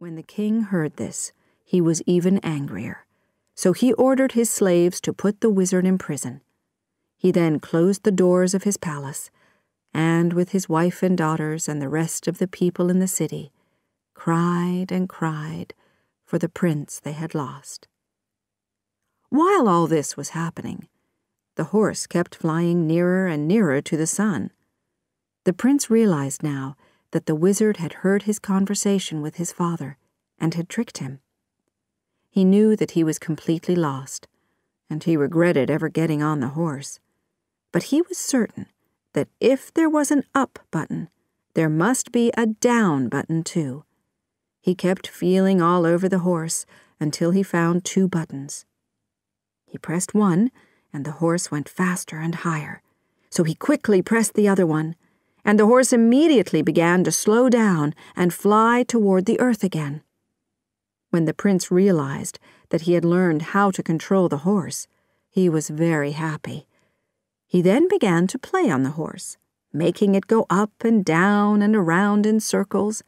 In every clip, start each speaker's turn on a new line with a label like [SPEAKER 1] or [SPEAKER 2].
[SPEAKER 1] When the king heard this, he was even angrier. So he ordered his slaves to put the wizard in prison. He then closed the doors of his palace, and with his wife and daughters and the rest of the people in the city, cried and cried for the prince they had lost. While all this was happening, the horse kept flying nearer and nearer to the sun. The prince realized now that the wizard had heard his conversation with his father and had tricked him. He knew that he was completely lost, and he regretted ever getting on the horse. But he was certain that if there was an up button, there must be a down button too. He kept feeling all over the horse until he found two buttons. He pressed one, and the horse went faster and higher. So he quickly pressed the other one, and the horse immediately began to slow down and fly toward the earth again. When the prince realized that he had learned how to control the horse, he was very happy. He then began to play on the horse, making it go up and down and around in circles.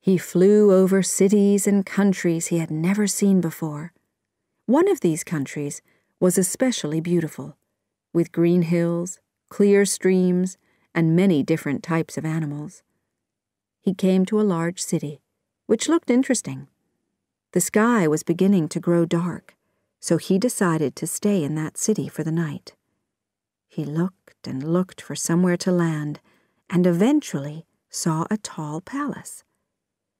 [SPEAKER 1] He flew over cities and countries he had never seen before. One of these countries was especially beautiful, with green hills, clear streams, and many different types of animals. He came to a large city, which looked interesting. The sky was beginning to grow dark, so he decided to stay in that city for the night. He looked and looked for somewhere to land, and eventually saw a tall palace.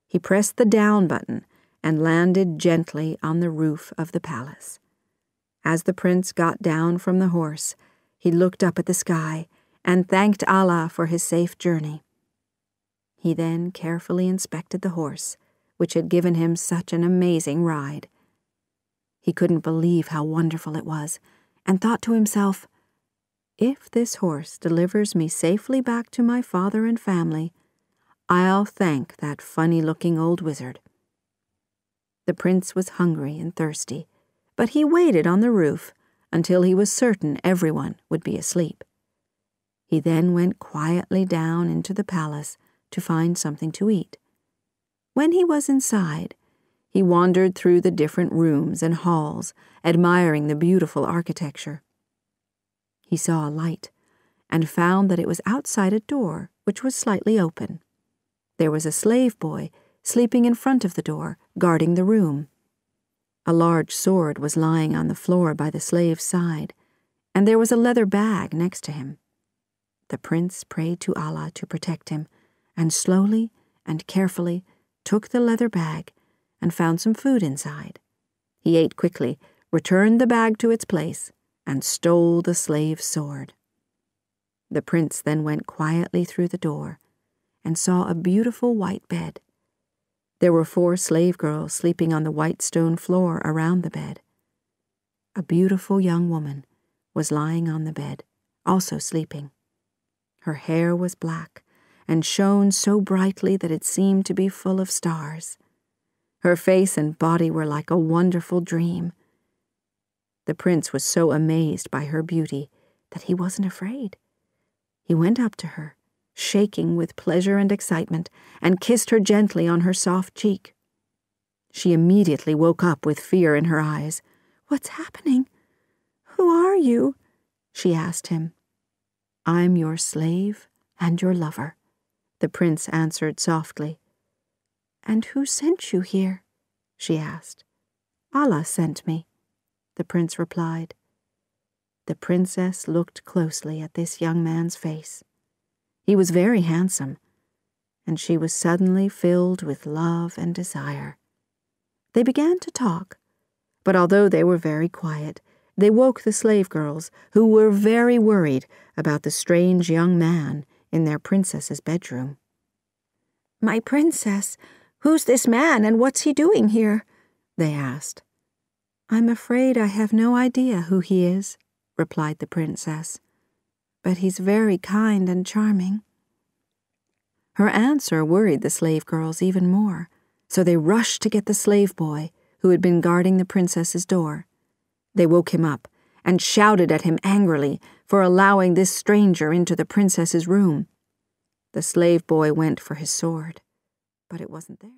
[SPEAKER 1] He pressed the down button and landed gently on the roof of the palace. As the prince got down from the horse, he looked up at the sky and thanked Allah for his safe journey. He then carefully inspected the horse, which had given him such an amazing ride. He couldn't believe how wonderful it was, and thought to himself, If this horse delivers me safely back to my father and family, I'll thank that funny-looking old wizard. The prince was hungry and thirsty, but he waited on the roof until he was certain everyone would be asleep. He then went quietly down into the palace to find something to eat. When he was inside, he wandered through the different rooms and halls, admiring the beautiful architecture. He saw a light and found that it was outside a door which was slightly open. There was a slave boy sleeping in front of the door, guarding the room. A large sword was lying on the floor by the slave's side, and there was a leather bag next to him. The prince prayed to Allah to protect him, and slowly and carefully took the leather bag and found some food inside. He ate quickly, returned the bag to its place, and stole the slave's sword. The prince then went quietly through the door and saw a beautiful white bed. There were four slave girls sleeping on the white stone floor around the bed. A beautiful young woman was lying on the bed, also sleeping. Her hair was black and shone so brightly that it seemed to be full of stars. Her face and body were like a wonderful dream. The prince was so amazed by her beauty that he wasn't afraid. He went up to her, shaking with pleasure and excitement, and kissed her gently on her soft cheek. She immediately woke up with fear in her eyes. What's happening? Who are you? she asked him. I'm your slave and your lover, the prince answered softly. And who sent you here? she asked. Allah sent me, the prince replied. The princess looked closely at this young man's face. He was very handsome, and she was suddenly filled with love and desire. They began to talk, but although they were very quiet, they woke the slave girls, who were very worried about the strange young man in their princess's bedroom. My princess, who's this man and what's he doing here? they asked. I'm afraid I have no idea who he is, replied the princess, but he's very kind and charming. Her answer worried the slave girls even more, so they rushed to get the slave boy who had been guarding the princess's door. They woke him up and shouted at him angrily for allowing this stranger into the princess's room. The slave boy went for his sword, but it wasn't there.